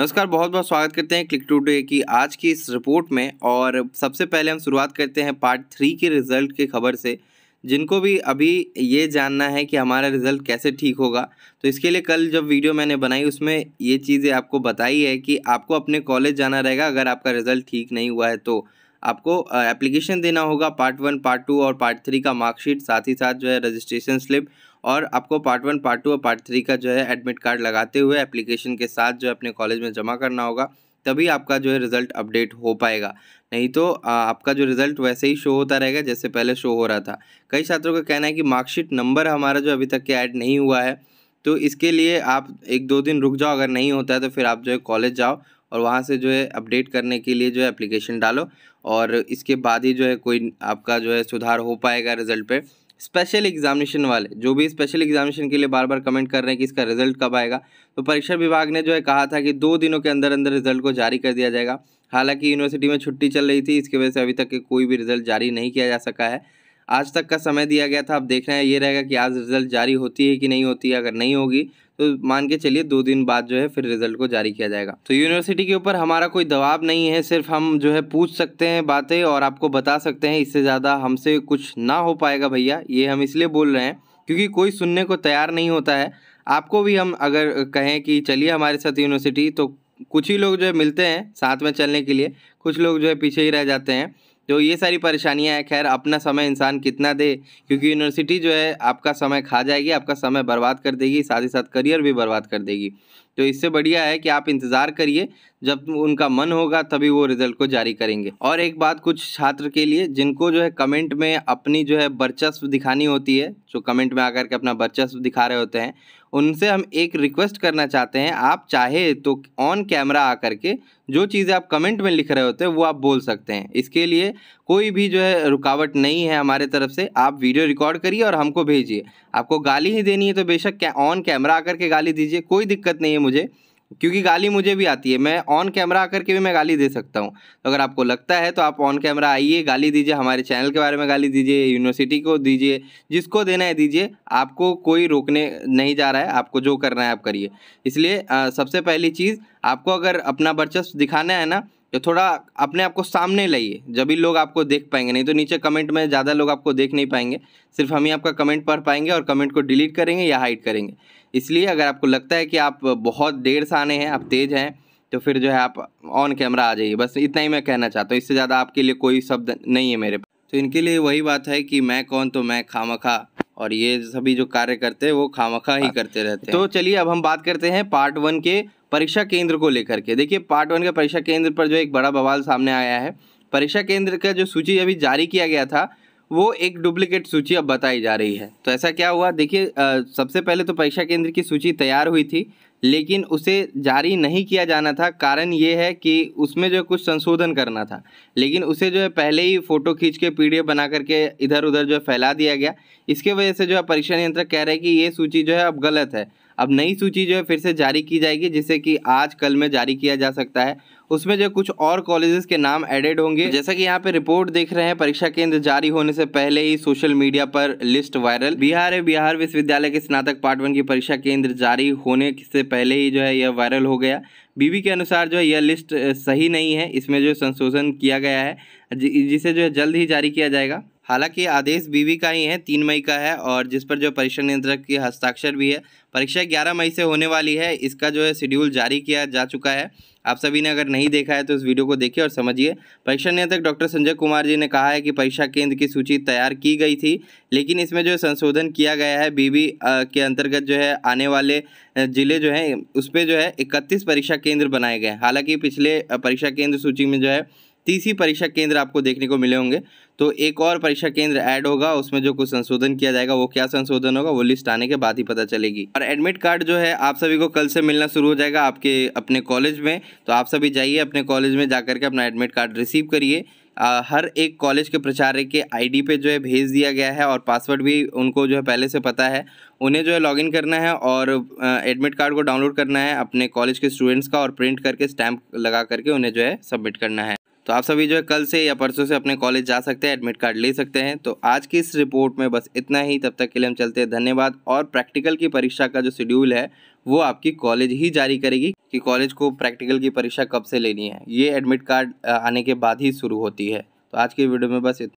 नमस्कार बहुत बहुत स्वागत करते हैं क्लिक टू डे की आज की इस रिपोर्ट में और सबसे पहले हम शुरुआत करते हैं पार्ट थ्री के रिजल्ट की खबर से जिनको भी अभी ये जानना है कि हमारा रिज़ल्ट कैसे ठीक होगा तो इसके लिए कल जब वीडियो मैंने बनाई उसमें ये चीज़ें आपको बताई है कि आपको अपने कॉलेज जाना रहेगा अगर आपका रिज़ल्ट ठीक नहीं हुआ है तो आपको एप्लीकेशन देना होगा पार्ट वन पार्ट टू और पार्ट थ्री का मार्कशीट साथ ही साथ जो है रजिस्ट्रेशन स्लिप और आपको पार्ट वन पार्ट टू और पार्ट थ्री का जो है एडमिट कार्ड लगाते हुए एप्लीकेशन के साथ जो है अपने कॉलेज में जमा करना होगा तभी आपका जो है रिज़ल्ट अपडेट हो पाएगा नहीं तो आपका जो रिज़ल्ट वैसे ही शो होता रहेगा जैसे पहले शो हो रहा था कई छात्रों का कहना है कि मार्कशीट नंबर हमारा जो अभी तक के ऐड नहीं हुआ है तो इसके लिए आप एक दो दिन रुक जाओ अगर नहीं होता है तो फिर आप जो है कॉलेज जाओ और वहाँ से जो है अपडेट करने के लिए जो है एप्लीकेशन डालो और इसके बाद ही जो है कोई आपका जो है सुधार हो पाएगा रिजल्ट पे स्पेशल एग्जामिनेशन वाले जो भी स्पेशल एग्जामिनेशन के लिए बार बार कमेंट कर रहे हैं कि इसका रिजल्ट कब आएगा तो परीक्षा विभाग ने जो है कहा था कि दो दिनों के अंदर अंदर रिजल्ट को जारी कर दिया जाएगा हालांकि यूनिवर्सिटी में छुट्टी चल रही थी इसकी वजह से अभी तक के कोई भी रिजल्ट जारी नहीं किया जा सका है आज तक का समय दिया गया था अब देखना है ये रहेगा कि आज रिजल्ट जारी होती है कि नहीं होती है अगर नहीं होगी तो मान के चलिए दो दिन बाद जो है फिर रिजल्ट को जारी किया जाएगा तो यूनिवर्सिटी के ऊपर हमारा कोई दबाव नहीं है सिर्फ हम जो है पूछ सकते हैं बातें और आपको बता सकते हैं इससे ज़्यादा हमसे कुछ ना हो पाएगा भैया ये हम इसलिए बोल रहे हैं क्योंकि कोई सुनने को तैयार नहीं होता है आपको भी हम अगर कहें कि चलिए हमारे साथ यूनिवर्सिटी तो कुछ ही लोग जो है मिलते हैं साथ में चलने के लिए कुछ लोग जो है पीछे ही रह जाते हैं तो ये सारी परेशानियां हैं खैर अपना समय इंसान कितना दे क्योंकि यूनिवर्सिटी जो है आपका समय खा जाएगी आपका समय बर्बाद कर देगी साथ ही साथ करियर भी बर्बाद कर देगी तो इससे बढ़िया है कि आप इंतज़ार करिए जब उनका मन होगा तभी वो रिज़ल्ट को जारी करेंगे और एक बात कुछ छात्र के लिए जिनको जो है कमेंट में अपनी जो है वर्चस्व दिखानी होती है जो कमेंट में आकर के अपना वर्चस्व दिखा रहे होते हैं उनसे हम एक रिक्वेस्ट करना चाहते हैं आप चाहे तो ऑन कैमरा आकर के जो चीज़ें आप कमेंट में लिख रहे होते हैं वो आप बोल सकते हैं इसके लिए कोई भी जो है रुकावट नहीं है हमारे तरफ से आप वीडियो रिकॉर्ड करिए और हमको भेजिए आपको गाली ही देनी है तो बेशक ऑन कैमरा आकर के गाली दीजिए कोई दिक्कत नहीं है है मुझे क्योंकि गाली मुझे भी आती है मैं ऑन कैमरा आकर के भी मैं गाली दे सकता हूँ तो अगर आपको लगता है तो आप ऑन कैमरा आइए गाली दीजिए हमारे चैनल के बारे में गाली दीजिए यूनिवर्सिटी को दीजिए जिसको देना है दीजिए आपको कोई रोकने नहीं जा रहा है आपको जो करना है आप करिए इसलिए सबसे पहली चीज़ आपको अगर अपना वर्चस्व दिखाना है ना जो तो थोड़ा अपने आप को सामने लाइए जब भी लोग आपको देख पाएंगे नहीं तो नीचे कमेंट में ज़्यादा लोग आपको देख नहीं पाएंगे सिर्फ हम ही आपका कमेंट पढ़ पाएंगे और कमेंट को डिलीट करेंगे या हाइड करेंगे इसलिए अगर आपको लगता है कि आप बहुत देर से आने हैं आप तेज़ हैं तो फिर जो है आप ऑन कैमरा आ जाइए बस इतना ही मैं कहना चाहता हूँ इससे ज़्यादा आपके लिए कोई शब्द नहीं है मेरे पास तो इनके लिए वही बात है कि मैं कौन तो मैं खामखा और ये सभी जो कार्य करते हैं वो खामखा ही हाँ। करते रहते तो हैं तो चलिए अब हम बात करते हैं पार्ट वन के परीक्षा केंद्र को लेकर के देखिए पार्ट वन का परीक्षा केंद्र पर जो एक बड़ा बवाल सामने आया है परीक्षा केंद्र का जो सूची अभी जारी किया गया था वो एक डुप्लीकेट सूची अब बताई जा रही है तो ऐसा क्या हुआ देखिए सबसे पहले तो परीक्षा केंद्र की सूची तैयार हुई थी लेकिन उसे जारी नहीं किया जाना था कारण ये है कि उसमें जो कुछ संशोधन करना था लेकिन उसे जो है पहले ही फ़ोटो खींच के पीडीएफ बना करके इधर उधर जो है फैला दिया गया इसके वजह से जो है परीक्षा नियंत्रक कह रहे हैं कि ये सूची जो है अब गलत है अब नई सूची जो है फिर से जारी की जाएगी जिसे कि आज कल में जारी किया जा सकता है उसमें जो कुछ और कॉलेजेस के नाम एडेड होंगे तो जैसा कि यहाँ पे रिपोर्ट देख रहे हैं परीक्षा केंद्र जारी होने से पहले ही सोशल मीडिया पर लिस्ट वायरल बिहार है बिहार विश्वविद्यालय के स्नातक पार्ट वन की परीक्षा केंद्र जारी होने से पहले ही जो है यह वायरल हो गया बीबी के अनुसार जो है यह लिस्ट सही नहीं है इसमें जो संशोधन किया गया है जिसे जो है जल्द ही जारी किया जाएगा हालांकि आदेश बीवी का ही है तीन मई का है और जिस पर जो परीक्षा नियंत्रक की हस्ताक्षर भी है परीक्षा ग्यारह मई से होने वाली है इसका जो है शेड्यूल जारी किया जा चुका है आप सभी ने अगर नहीं देखा है तो इस वीडियो को देखिए और समझिए परीक्षा नियंत्रक डॉक्टर संजय कुमार जी ने कहा है कि परीक्षा केंद्र की सूची तैयार की गई थी लेकिन इसमें जो संशोधन किया गया है बीबी के अंतर्गत जो है आने वाले जिले जो हैं उस पर जो है इकतीस परीक्षा केंद्र बनाए गए हालांकि पिछले परीक्षा केंद्र सूची में जो है तीसरी परीक्षा केंद्र आपको देखने को मिले होंगे तो एक और परीक्षा केंद्र ऐड होगा उसमें जो कुछ संशोधन किया जाएगा वो क्या संशोधन होगा वो लिस्ट आने के बाद ही पता चलेगी और एडमिट कार्ड जो है आप सभी को कल से मिलना शुरू हो जाएगा आपके अपने कॉलेज में तो आप सभी जाइए अपने कॉलेज में जा करके अपना एडमिट कार्ड रिसीव करिए हर एक कॉलेज के प्रचार्य के आईडी पे जो है भेज दिया गया है और पासवर्ड भी उनको जो है पहले से पता है उन्हें जो है लॉगिन करना है और एडमिट कार्ड को डाउनलोड करना है अपने कॉलेज के स्टूडेंट्स का और प्रिंट करके स्टैंप लगा करके उन्हें जो है सबमिट करना है तो आप सभी जो है कल से या परसों से अपने कॉलेज जा सकते हैं एडमिट कार्ड ले सकते हैं तो आज की इस रिपोर्ट में बस इतना ही तब तक के लिए हम चलते हैं धन्यवाद और प्रैक्टिकल की परीक्षा का जो शेड्यूल है वो आपकी कॉलेज ही जारी करेगी कि कॉलेज को प्रैक्टिकल की परीक्षा कब से लेनी है ये एडमिट कार्ड आने के बाद ही शुरू होती है तो आज की वीडियो में बस